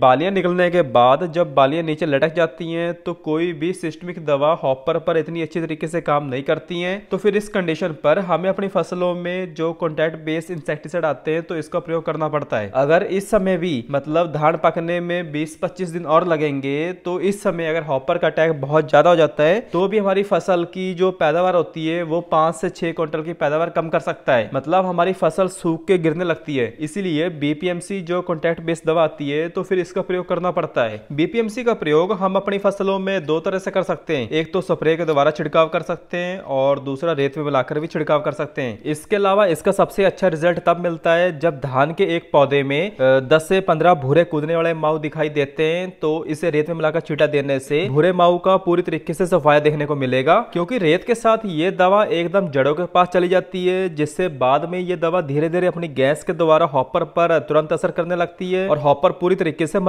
बालियां निकलने के बाद जब बालियां नीचे लटक जाती हैं तो कोई भी सिस्टमिक दवा हॉपर पर इतनी अच्छी तरीके से काम नहीं करती हैं तो फिर इस कंडीशन पर हमें अपनी फसलों में जो कॉन्टैक्ट बेस्ड इंसेक्टिसाइड आते हैं तो इसका प्रयोग करना पड़ता है अगर इस समय भी मतलब धान पकने में बीस पच्चीस दिन और लगेंगे तो इस समय अगर हॉपर का अटैक बहुत ज्यादा हो जाता है तो भी हमारी फसल की जो पैदावार होती है वो पांच से छह क्विंटल की पैदावार कम कर सकता है मतलब हमारी फसल सूख के गिरने लगती है इसीलिए बीपीएमसी जो कॉन्टैक्ट बेस्ड दवा आती है तो फिर इस बीएस का प्रयोग करना पड़ता है बीपीएमसी का प्रयोग हम अपनी फसलों में दो तरह से कर सकते हैं एक तो स्प्रे के द्वारा छिड़काव कर सकते हैं और दूसरा रेत में मिलाकर भी छिड़काव कर सकते हैं इसके अलावा इसका सबसे अच्छा रिजल्ट तब मिलता है जब धान के एक पौधे में दस से पंद्रह भूरे कूदने वाले माऊ दिखाई देते हैं तो इसे रेत में मिलाकर छिटा देने से भूरे माऊ का पूरी तरीके से सफाया देखने को मिलेगा क्योंकि रेत के साथ ये दवा एकदम जड़ों के पास चली जाती है जिससे बाद में ये दवा धीरे धीरे अपनी गैस के द्वारा हॉपर पर तुरंत असर करने लगती है और हॉपर पूरी तरीके से